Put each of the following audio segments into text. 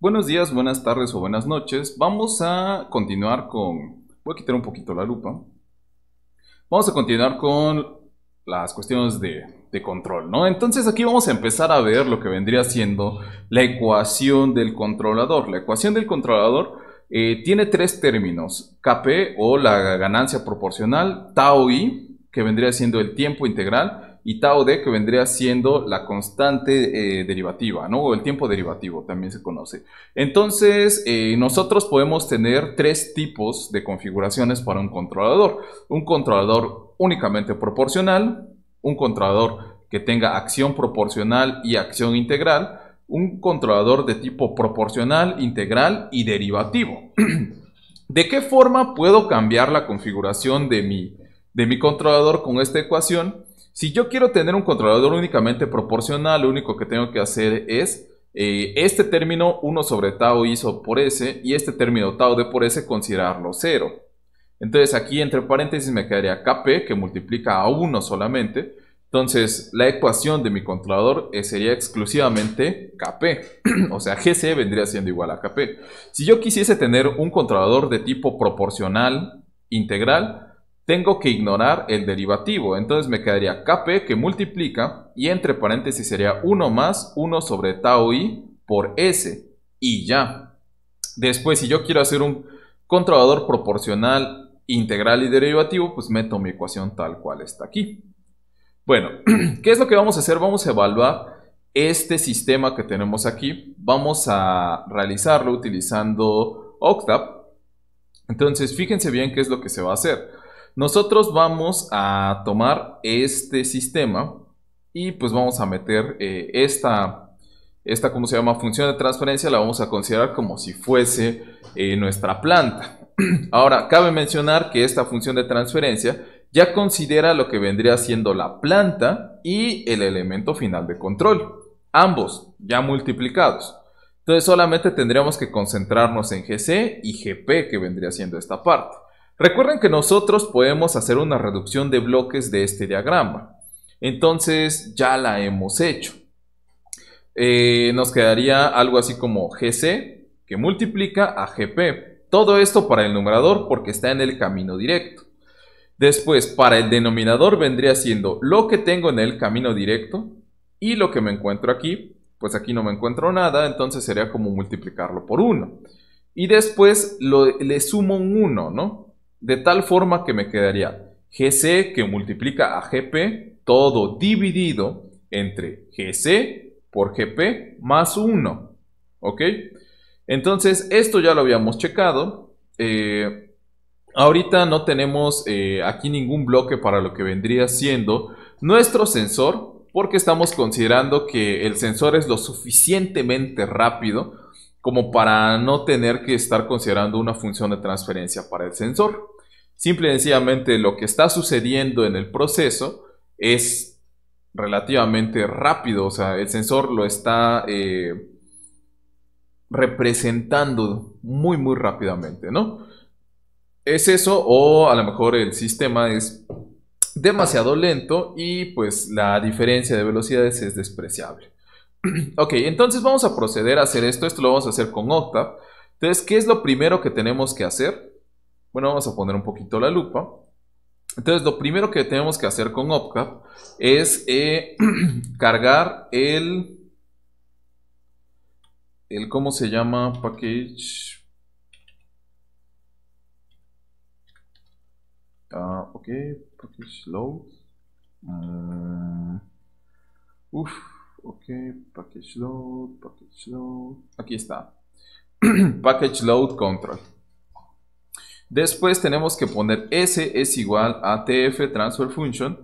Buenos días, buenas tardes o buenas noches. Vamos a continuar con... Voy a quitar un poquito la lupa. Vamos a continuar con las cuestiones de, control, ¿no? Entonces aquí vamos a empezar a ver lo que vendría siendo la ecuación del controlador. La ecuación del controlador eh, tiene tres términos, KP e o la ganancia proporcional, tau i, que vendría siendo el tiempo integral, y tau de, que vendría siendo la constante eh, derivativa, ¿no? O el tiempo derivativo también se conoce. Entonces, eh, nosotros podemos tener tres tipos de configuraciones para un controlador. Un controlador únicamente proporcional, un controlador que tenga acción proporcional y acción integral, un controlador de tipo proporcional, integral y derivativo. ¿De qué forma puedo cambiar la configuración de mi, de mi controlador con esta ecuación? Si yo quiero tener un controlador únicamente proporcional, lo único que tengo que hacer es eh, este término 1 sobre tau ISO por S y este término tau de por S considerarlo 0. Entonces aquí entre paréntesis me quedaría Kp que multiplica a 1 solamente. Entonces la ecuación de mi controlador eh, sería exclusivamente Kp. o sea, Gc vendría siendo igual a Kp. Si yo quisiese tener un controlador de tipo proporcional integral, tengo que ignorar el derivativo. Entonces me quedaría Kp que multiplica y entre paréntesis sería 1 más 1 sobre tau i por S. Y ya. Después, si yo quiero hacer un controlador proporcional, integral y derivativo, pues meto mi ecuación tal cual está aquí. Bueno, ¿qué es lo que vamos a hacer? Vamos a evaluar este sistema que tenemos aquí. Vamos a realizarlo utilizando Octap. Entonces, fíjense bien qué es lo que se va a hacer. Nosotros vamos a tomar este sistema y pues vamos a meter eh, esta, esta, ¿cómo se llama? Función de transferencia la vamos a considerar como si fuese eh, nuestra planta. Ahora, cabe mencionar que esta función de transferencia ya considera lo que vendría siendo la planta y el elemento final de control, ambos ya multiplicados. Entonces solamente tendríamos que concentrarnos en GC y GP que vendría siendo esta parte. Recuerden que nosotros podemos hacer una reducción de bloques de este diagrama. Entonces ya la hemos hecho. Eh, nos quedaría algo así como GC que multiplica a GP. Todo esto para el numerador porque está en el camino directo. Después, para el denominador vendría siendo lo que tengo en el camino directo y lo que me encuentro aquí. Pues aquí no me encuentro nada, entonces sería como multiplicarlo por 1. Y después le sumo un 1, ¿no? De tal forma que me quedaría GC que multiplica a GP todo dividido entre GC por GP más 1. ¿Ok? Entonces, esto ya lo habíamos checado. Eh, ahorita no tenemos eh, aquí ningún bloque para lo que vendría siendo nuestro sensor porque estamos considerando que el sensor es lo suficientemente rápido como para no tener que estar considerando una función de transferencia para el sensor. Simple y sencillamente lo que está sucediendo en el proceso es relativamente rápido, o sea, el sensor lo está eh, representando muy, muy rápidamente, ¿no? Es eso, o a lo mejor el sistema es demasiado lento y pues la diferencia de velocidades es despreciable. ok, entonces vamos a proceder a hacer esto. Esto lo vamos a hacer con Octave. Entonces, ¿qué es lo primero que tenemos que hacer? Bueno, vamos a poner un poquito la lupa. Entonces, lo primero que tenemos que hacer con Octave es eh, cargar el, el, ¿cómo se llama? Package. Ah, ok, package load. Mm. uff ok, package load, package load, aquí está, package load control. Después tenemos que poner S es igual a TF transfer function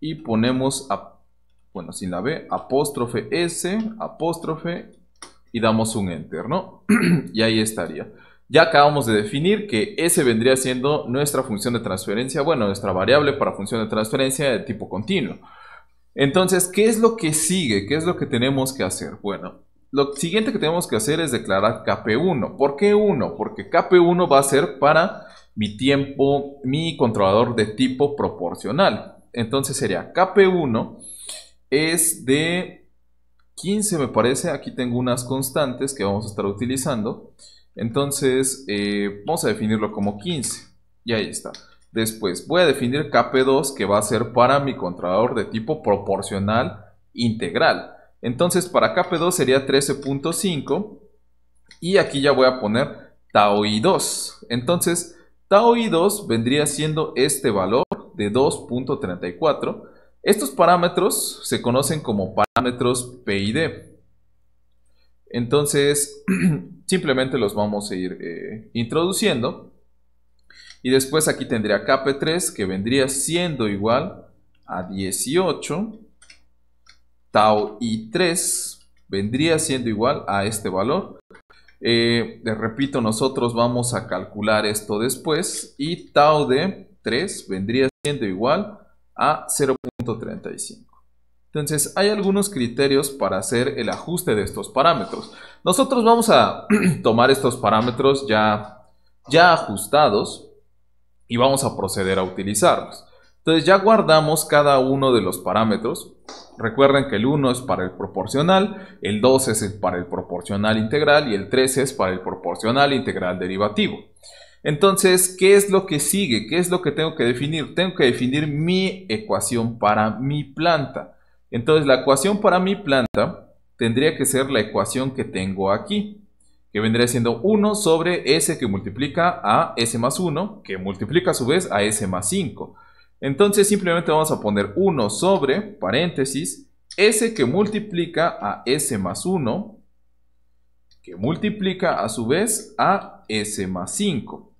y ponemos, a, bueno, sin la B, apóstrofe S, apóstrofe y damos un enter, ¿no? y ahí estaría. Ya acabamos de definir que S vendría siendo nuestra función de transferencia, bueno, nuestra variable para función de transferencia de tipo continuo. Entonces, ¿qué es lo que sigue? ¿Qué es lo que tenemos que hacer? Bueno, lo siguiente que tenemos que hacer es declarar KP1. ¿Por qué 1? Porque KP1 va a ser para mi tiempo, mi controlador de tipo proporcional. Entonces sería KP1 es de 15 me parece. Aquí tengo unas constantes que vamos a estar utilizando. Entonces eh, vamos a definirlo como 15. Y ahí está. Después voy a definir KP2 que va a ser para mi controlador de tipo proporcional integral. Entonces para KP2 sería 13.5 y aquí ya voy a poner tau 2 Entonces tau i 2 vendría siendo este valor de 2.34. Estos parámetros se conocen como parámetros PID. Entonces simplemente los vamos a ir eh, introduciendo. Y después aquí tendría KP3 que vendría siendo igual a 18. Tau I3 vendría siendo igual a este valor. Eh, les repito, nosotros vamos a calcular esto después. Y Tau de 3 vendría siendo igual a 0.35. Entonces, hay algunos criterios para hacer el ajuste de estos parámetros. Nosotros vamos a tomar estos parámetros ya, ya ajustados y vamos a proceder a utilizarlos. Entonces ya guardamos cada uno de los parámetros. Recuerden que el 1 es para el proporcional, el 2 es para el proporcional integral y el 3 es para el proporcional integral derivativo. Entonces, ¿qué es lo que sigue? ¿Qué es lo que tengo que definir? Tengo que definir mi ecuación para mi planta. Entonces, la ecuación para mi planta tendría que ser la ecuación que tengo aquí que vendría siendo 1 sobre s que multiplica a s más 1, que multiplica a su vez a s más 5. Entonces simplemente vamos a poner 1 sobre, paréntesis, s que multiplica a s más 1, que multiplica a su vez a s más 5.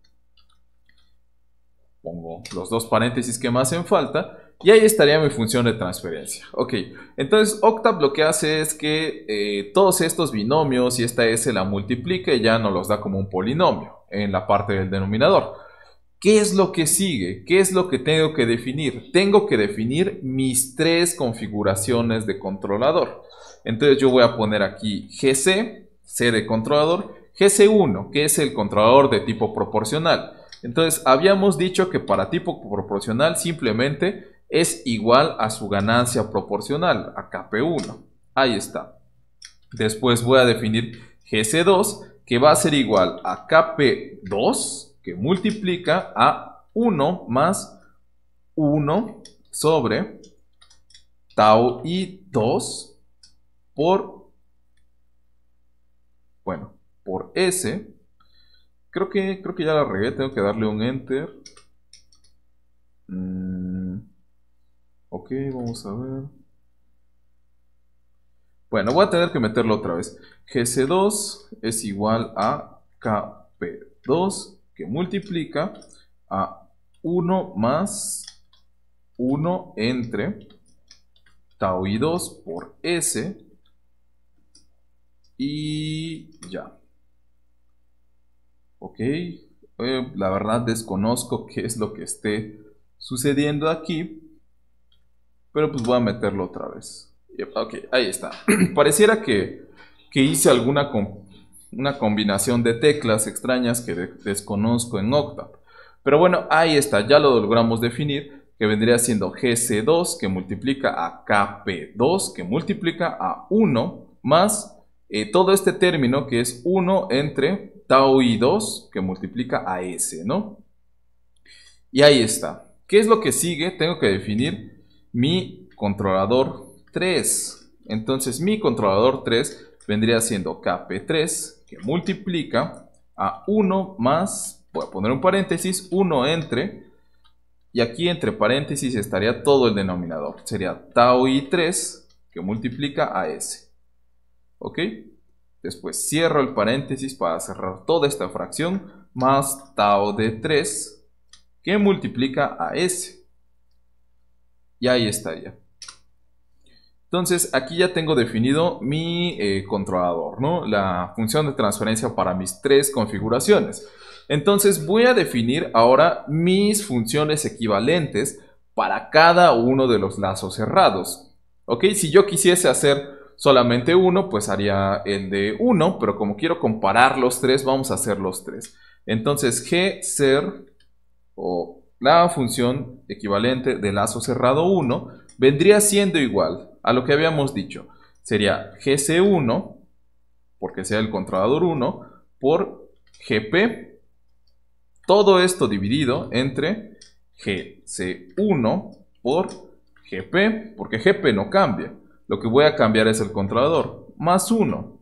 Pongo los dos paréntesis que me hacen falta. Y ahí estaría mi función de transferencia. Ok, entonces Octave lo que hace es que eh, todos estos binomios y esta e S la multiplica y ya nos los da como un polinomio en la parte del denominador. ¿Qué es lo que sigue? ¿Qué es lo que tengo que definir? Tengo que definir mis tres configuraciones de controlador. Entonces yo voy a poner aquí GC, C de controlador, GC1, que es el controlador de tipo proporcional. Entonces habíamos dicho que para tipo proporcional simplemente es igual a su ganancia proporcional, a KP1. Ahí está. Después voy a definir GC2, que va a ser igual a KP2, que multiplica a 1 más 1 sobre tau y 2 por, bueno, por S. Creo que, creo que ya la regué, tengo que darle un enter. Mm, Ok, vamos a ver. Bueno, voy a tener que meterlo otra vez. GC2 es igual a KP2 que multiplica a 1 más 1 entre tau y 2 por S y ya. Ok, eh, la verdad desconozco qué es lo que esté sucediendo aquí, pero pues voy a meterlo otra vez. Ok, ahí está. Pareciera que, hice alguna una combinación de teclas extrañas que desconozco en Octave. Pero bueno, ahí está, ya lo logramos definir, que vendría siendo GC2 que multiplica a KP2 que multiplica a 1 más eh, todo este término que es 1 entre tau y 2 que multiplica a S, ¿no? Y ahí está. ¿Qué es lo que sigue? Tengo que definir mi controlador 3. Entonces mi controlador 3 vendría siendo KP3 que multiplica a 1 más, voy a poner un paréntesis, 1 entre, y aquí entre paréntesis estaría todo el denominador. Sería tau i3 que multiplica a S. ¿Ok? Después cierro el paréntesis para cerrar toda esta fracción, más tau de 3 que multiplica a S. Y ahí ya. Entonces, aquí ya tengo definido mi eh, controlador, ¿no? La función de transferencia para mis tres configuraciones. Entonces, voy a definir ahora mis funciones equivalentes para cada uno de los lazos cerrados. ¿Ok? Si yo quisiese hacer solamente uno, pues haría el de uno, pero como quiero comparar los tres, vamos a hacer los tres. Entonces, g ser o la función equivalente de lazo cerrado 1 vendría siendo igual a lo que habíamos dicho. Sería GC1, porque sea el controlador 1, por GP, todo esto dividido entre GC1 por GP, porque GP no cambia. Lo que voy a cambiar es el controlador, más 1.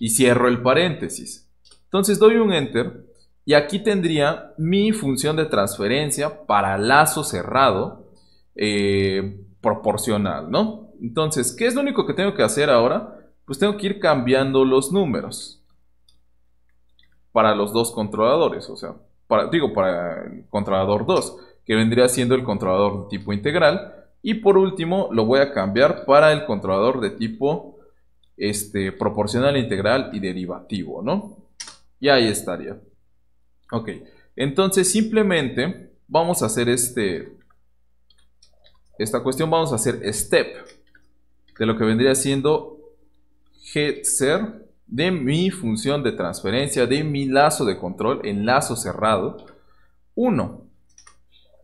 Y cierro el paréntesis. Entonces doy un enter y aquí tendría mi función de transferencia para lazo cerrado eh, proporcional, ¿no? Entonces, ¿qué es lo único que tengo que hacer ahora? Pues tengo que ir cambiando los números para los dos controladores, o sea, digo, para el controlador 2, que vendría siendo el controlador de tipo integral. Y por último, lo voy a cambiar para el controlador de tipo este, proporcional integral y derivativo, ¿no? Y ahí estaría. Ok, entonces simplemente vamos a hacer este, esta cuestión, vamos a hacer step de lo que vendría siendo getSer de mi función de transferencia, de mi lazo de control en lazo cerrado 1.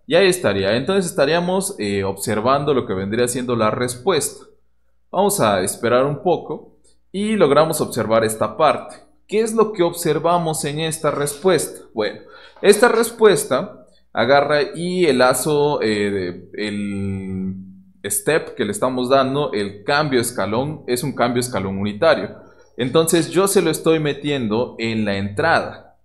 Y ahí estaría. Entonces estaríamos eh, observando lo que vendría siendo la respuesta. Vamos a esperar un poco y logramos observar esta parte. ¿Qué es lo que observamos en esta respuesta? Bueno, esta respuesta agarra y el lazo, eh, el step que le estamos dando, el cambio escalón, es un cambio escalón unitario. Entonces yo se lo estoy metiendo en la entrada.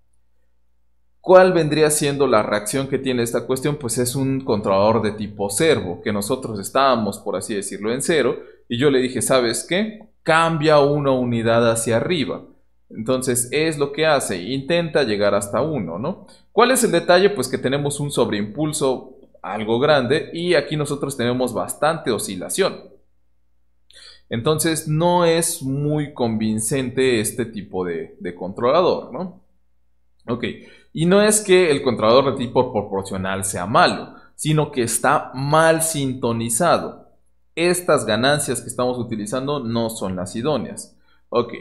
¿Cuál vendría siendo la reacción que tiene esta cuestión? Pues es un controlador de tipo servo, que nosotros estábamos, por así decirlo, en cero, y yo le dije, ¿sabes qué? Cambia una unidad hacia arriba. Entonces es lo que hace, intenta llegar hasta uno, ¿no? ¿Cuál es el detalle? Pues que tenemos un sobreimpulso algo grande y aquí nosotros tenemos bastante oscilación. Entonces no es muy convincente este tipo de, de, controlador, ¿no? Ok, y no es que el controlador de tipo proporcional sea malo, sino que está mal sintonizado. Estas ganancias que estamos utilizando no son las idóneas. Ok,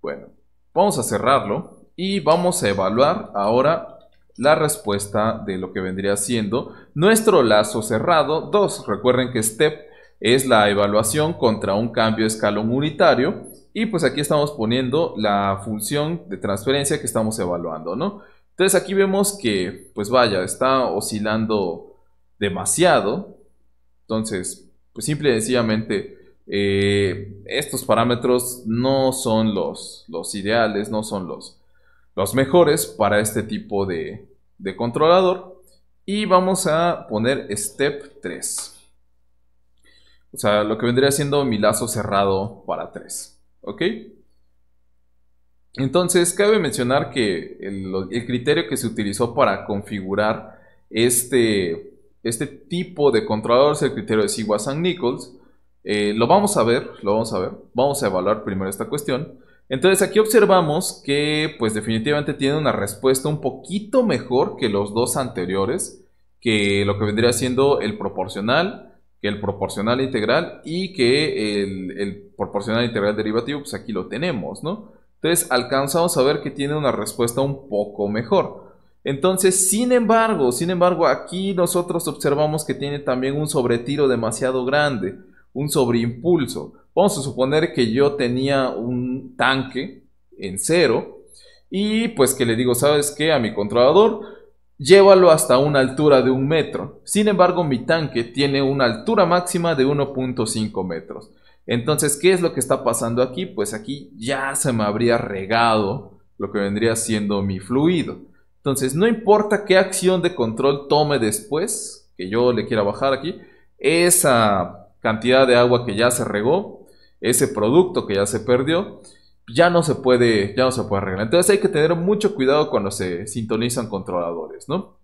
bueno, Vamos a cerrarlo y vamos a evaluar ahora la respuesta de lo que vendría siendo nuestro lazo cerrado 2. Recuerden que STEP es la evaluación contra un cambio de escalón unitario y pues aquí estamos poniendo la función de transferencia que estamos evaluando, ¿no? Entonces aquí vemos que, pues vaya, está oscilando demasiado. Entonces, pues simple y sencillamente eh, estos parámetros no son los, los ideales, no son los, los mejores para este tipo de, controlador. Y vamos a poner step 3. O sea, lo que vendría siendo mi lazo cerrado para 3. ¿Ok? Entonces, cabe mencionar que el, criterio que se utilizó para configurar este, este tipo de controlador es el criterio de Siwa San Nichols, eh, lo vamos a ver, lo vamos a ver. Vamos a evaluar primero esta cuestión. Entonces aquí observamos que pues definitivamente tiene una respuesta un poquito mejor que los dos anteriores, que lo que vendría siendo el proporcional, que el proporcional integral y que el, proporcional integral derivativo, pues aquí lo tenemos, ¿no? Entonces alcanzamos a ver que tiene una respuesta un poco mejor. Entonces, sin embargo, sin embargo, aquí nosotros observamos que tiene también un sobretiro demasiado grande un sobreimpulso. Vamos a suponer que yo tenía un tanque en cero y pues que le digo, ¿sabes qué? A mi controlador, llévalo hasta una altura de un metro. Sin embargo, mi tanque tiene una altura máxima de 1.5 metros. Entonces, ¿qué es lo que está pasando aquí? Pues aquí ya se me habría regado lo que vendría siendo mi fluido. Entonces, no importa qué acción de control tome después, que yo le quiera bajar aquí, esa cantidad de agua que ya se regó, ese producto que ya se perdió, ya no se puede, ya no se puede arreglar. Entonces hay que tener mucho cuidado cuando se sintonizan controladores, ¿no?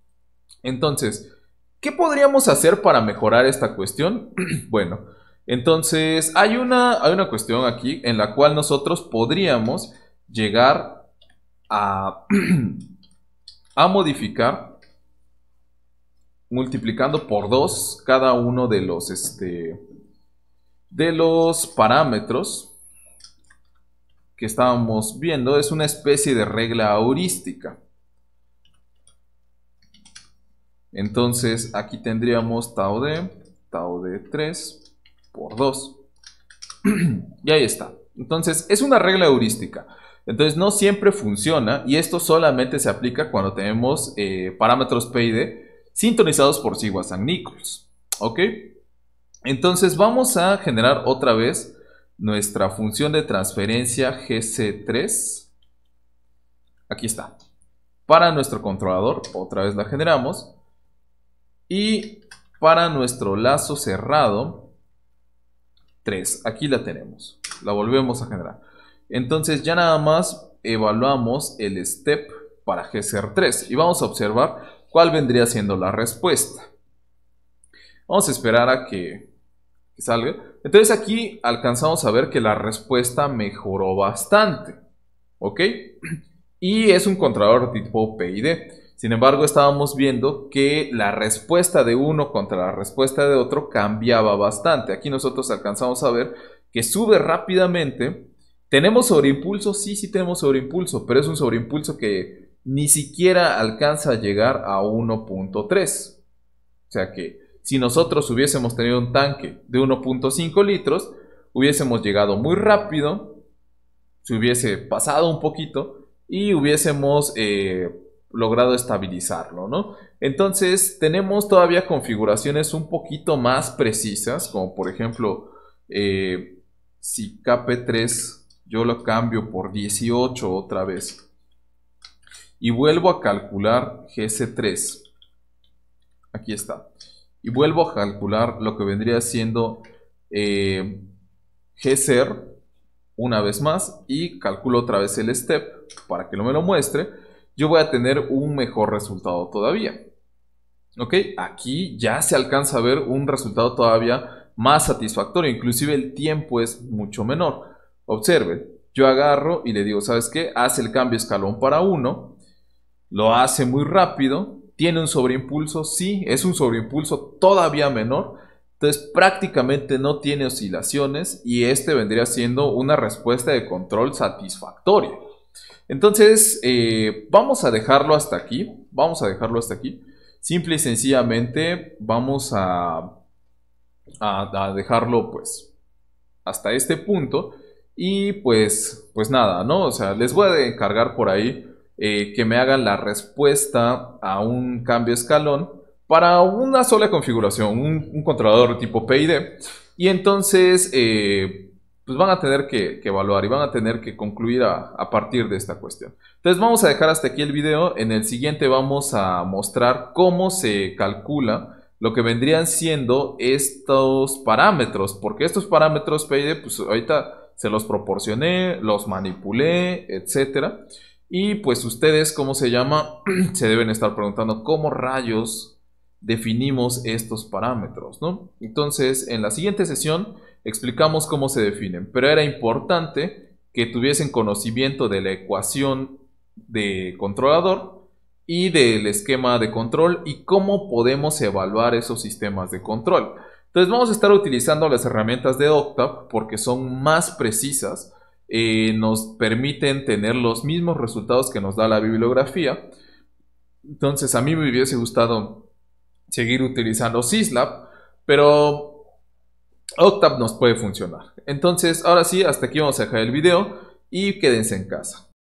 Entonces, ¿qué podríamos hacer para mejorar esta cuestión? bueno, entonces hay una, una cuestión aquí en la cual nosotros podríamos llegar a, a modificar multiplicando por 2 cada uno de los este, de los parámetros que estábamos viendo es una especie de regla heurística. Entonces aquí tendríamos tau de, tau de 3 por 2. y ahí está. Entonces es una regla heurística. Entonces no siempre funciona y esto solamente se aplica cuando tenemos eh, parámetros P y sintonizados por Siwa San Nichols. ¿Ok? Entonces vamos a generar otra vez nuestra función de transferencia GC3. Aquí está. Para nuestro controlador, otra vez la generamos. Y para nuestro lazo cerrado, 3. Aquí la tenemos. La volvemos a generar. Entonces ya nada más evaluamos el step para GCR3 y vamos a observar cuál vendría siendo la respuesta. Vamos a esperar a que que salga. Entonces aquí alcanzamos a ver que la respuesta mejoró bastante. ¿Ok? Y es un controlador tipo PID. Sin embargo, estábamos viendo que la respuesta de uno contra la respuesta de otro cambiaba bastante. Aquí nosotros alcanzamos a ver que sube rápidamente. ¿Tenemos sobreimpulso? Sí, sí tenemos sobreimpulso, pero es un sobreimpulso que ni siquiera alcanza a llegar a 1.3. O sea que si nosotros hubiésemos tenido un tanque de 1.5 litros, hubiésemos llegado muy rápido, se hubiese pasado un poquito y hubiésemos eh, logrado estabilizarlo, ¿no? Entonces tenemos todavía configuraciones un poquito más precisas, como por ejemplo, eh, si KP3 yo lo cambio por 18 otra vez y vuelvo a calcular GC3. Aquí está y vuelvo a calcular lo que vendría siendo eh, GSER una vez más y calculo otra vez el step para que no me lo muestre, yo voy a tener un mejor resultado todavía. ¿Ok? Aquí ya se alcanza a ver un resultado todavía más satisfactorio, inclusive el tiempo es mucho menor. Observe, yo agarro y le digo, ¿sabes qué? Hace el cambio escalón para 1, lo hace muy rápido, tiene un sobreimpulso, sí, es un sobreimpulso todavía menor, entonces prácticamente no tiene oscilaciones y este vendría siendo una respuesta de control satisfactoria. Entonces eh, vamos a dejarlo hasta aquí, vamos a dejarlo hasta aquí. Simple y sencillamente vamos a, a, dejarlo pues hasta este punto y pues, pues nada, ¿no? O sea, les voy a encargar por ahí eh, que me hagan la respuesta a un cambio escalón para una sola configuración, un, controlador tipo PID. Y entonces, eh, pues van a tener que, evaluar y van a tener que concluir a, a, partir de esta cuestión. Entonces vamos a dejar hasta aquí el video. En el siguiente vamos a mostrar cómo se calcula lo que vendrían siendo estos parámetros, porque estos parámetros PID, pues ahorita se los proporcioné, los manipulé, etcétera. Y pues ustedes, ¿cómo se llama? se deben estar preguntando cómo rayos definimos estos parámetros, Entonces, en la siguiente sesión explicamos cómo se definen, pero era importante que tuviesen conocimiento de la ecuación de controlador y del esquema de control y cómo podemos evaluar esos sistemas de control. Entonces vamos a estar utilizando las herramientas de Octave porque son más precisas eh, nos permiten tener los mismos resultados que nos da la bibliografía. Entonces a mí me hubiese gustado seguir utilizando Syslab, pero Octave nos puede funcionar. Entonces ahora sí, hasta aquí vamos a dejar el video y quédense en casa.